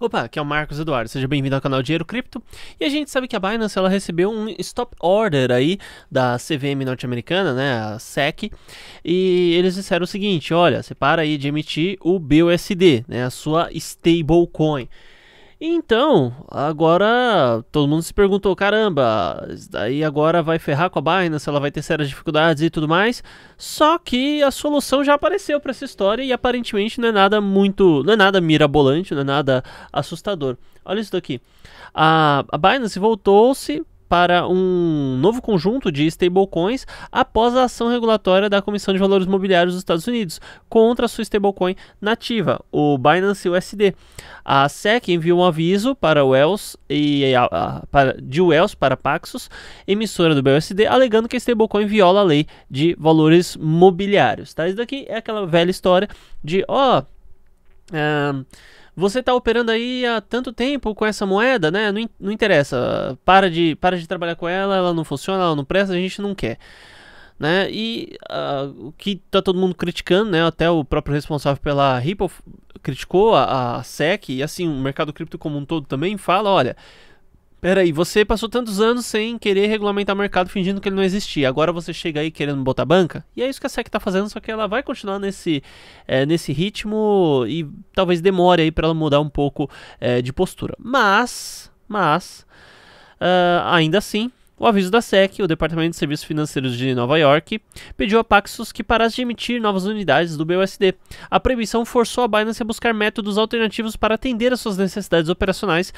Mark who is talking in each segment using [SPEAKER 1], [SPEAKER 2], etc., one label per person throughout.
[SPEAKER 1] Opa, aqui é o Marcos Eduardo, seja bem-vindo ao canal Dinheiro Cripto. E a gente sabe que a Binance ela recebeu um stop order aí da CVM norte-americana, né, a SEC, e eles disseram o seguinte, olha, você para aí de emitir o BUSD, né, a sua stablecoin. Então, agora todo mundo se perguntou, caramba, daí agora vai ferrar com a Binance, ela vai ter sérias dificuldades e tudo mais. Só que a solução já apareceu para essa história e aparentemente não é nada muito, não é nada mirabolante, não é nada assustador. Olha isso daqui. A, a Binance voltou-se para um novo conjunto de stablecoins após a ação regulatória da Comissão de Valores Mobiliários dos Estados Unidos contra a sua stablecoin nativa, o Binance USD. A SEC enviou um aviso para Wells e a, a, para, de Wells para Paxos, emissora do BUSD, alegando que a stablecoin viola a lei de valores mobiliários. Tá? Isso daqui é aquela velha história de, ó, oh, ah, você está operando aí há tanto tempo com essa moeda, né? Não, não interessa. Para de, para de trabalhar com ela, ela não funciona, ela não presta, a gente não quer. Né? E uh, o que está todo mundo criticando, né? Até o próprio responsável pela Ripple criticou a, a SEC e assim o mercado cripto como um todo também fala, olha, Peraí, você passou tantos anos sem querer regulamentar o mercado fingindo que ele não existia. Agora você chega aí querendo botar banca? E é isso que a SEC está fazendo, só que ela vai continuar nesse, é, nesse ritmo e talvez demore aí para ela mudar um pouco é, de postura. Mas, mas, uh, ainda assim, o aviso da SEC, o Departamento de Serviços Financeiros de Nova York, pediu a Paxos que parasse de emitir novas unidades do BUSD. A proibição forçou a Binance a buscar métodos alternativos para atender às suas necessidades operacionais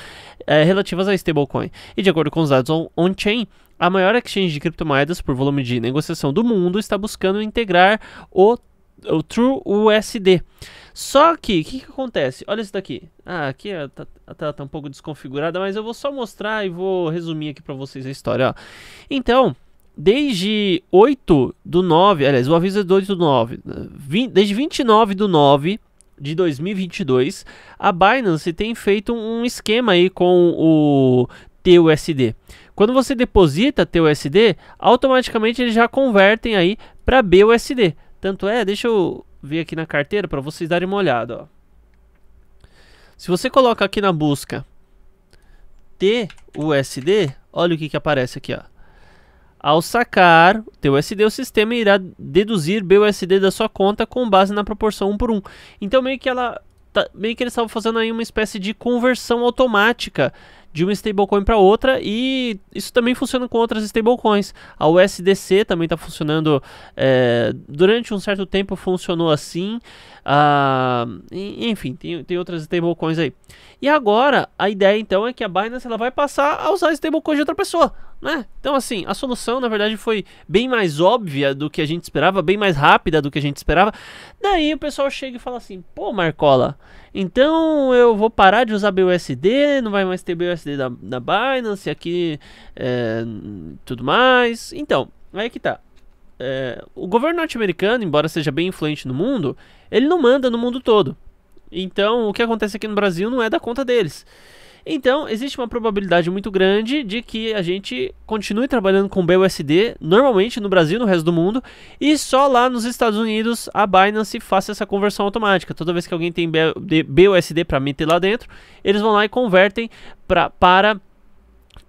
[SPEAKER 1] eh, relativas à stablecoin. E de acordo com os dados on-chain, a maior exchange de criptomoedas por volume de negociação do mundo está buscando integrar o, o TrueUSD. USD só que, o que, que, acontece? Olha isso daqui. Ah, aqui a tela tá um pouco desconfigurada, mas eu vou só mostrar e vou resumir aqui para vocês a história. Ó. Então, desde 8 do 9, aliás, o aviso é de 8 do 9, 20, desde 29 do 9 de 2022, a Binance tem feito um esquema aí com o TUSD. Quando você deposita TUSD, automaticamente eles já convertem aí para BUSD. Tanto é, deixa eu ver aqui na carteira para vocês darem uma olhada, ó. Se você coloca aqui na busca TUSD, olha o que, que aparece aqui, ó. Ao sacar TUSD, o sistema irá deduzir BUSD da sua conta com base na proporção 1 por 1. Então meio que ela tá, meio que eles estavam fazendo aí uma espécie de conversão automática de uma stablecoin para outra e isso também funciona com outras stablecoins. A USDC também está funcionando é, durante um certo tempo funcionou assim. Ah, enfim, tem, tem outras stablecoins aí. E agora a ideia então é que a Binance ela vai passar a usar stablecoin de outra pessoa. Né? Então, assim, a solução na verdade foi bem mais óbvia do que a gente esperava, bem mais rápida do que a gente esperava. Daí o pessoal chega e fala assim: pô, Marcola, então eu vou parar de usar BUSD, não vai mais ter BUSD da, da Binance aqui, é, tudo mais. Então, aí que tá. É, o governo norte-americano, embora seja bem influente no mundo, ele não manda no mundo todo. Então, o que acontece aqui no Brasil não é da conta deles. Então, existe uma probabilidade muito grande de que a gente continue trabalhando com BUSD, normalmente no Brasil, no resto do mundo, e só lá nos Estados Unidos a Binance faça essa conversão automática. Toda vez que alguém tem BUSD para meter lá dentro, eles vão lá e convertem pra, para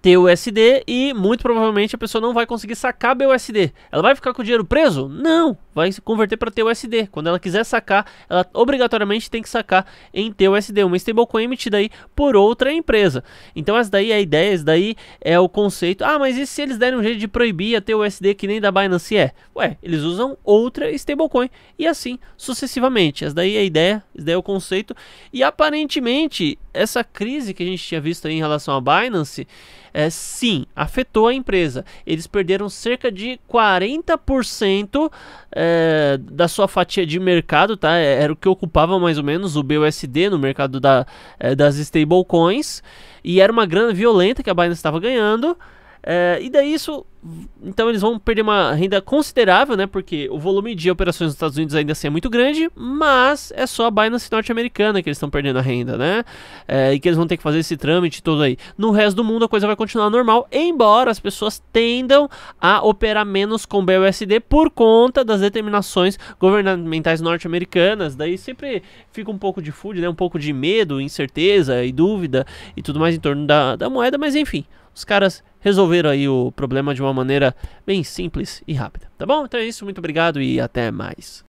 [SPEAKER 1] ter USD e muito provavelmente a pessoa não vai conseguir sacar BUSD. Ela vai ficar com o dinheiro preso? Não, vai se converter para TUSD. Quando ela quiser sacar, ela obrigatoriamente tem que sacar em TUSD, uma stablecoin emitida aí por outra empresa. Então essa daí é a ideia, essa daí é o conceito. Ah, mas e se eles derem um jeito de proibir a TUSD que nem da Binance é? Ué, eles usam outra stablecoin e assim sucessivamente. Essa daí é a ideia, esse daí é o conceito. E aparentemente essa crise que a gente tinha visto aí em relação à Binance, é, sim, afetou a empresa. Eles perderam cerca de 40% é, da sua fatia de mercado, tá? É, era o que ocupava mais ou menos o BUSD no mercado da, é, das stablecoins. E era uma grana violenta que a Binance estava ganhando. É, e daí isso, então eles vão perder uma renda considerável, né? Porque o volume de operações nos Estados Unidos ainda assim é muito grande, mas é só a Binance norte-americana que eles estão perdendo a renda, né? É, e que eles vão ter que fazer esse trâmite todo aí. No resto do mundo a coisa vai continuar normal, embora as pessoas tendam a operar menos com BUSD por conta das determinações governamentais norte-americanas. Daí sempre fica um pouco de food, né? Um pouco de medo, incerteza e dúvida e tudo mais em torno da, da moeda, mas enfim, os caras resolveram aí o problema de uma maneira bem simples e rápida, tá bom? Então é isso, muito obrigado e até mais.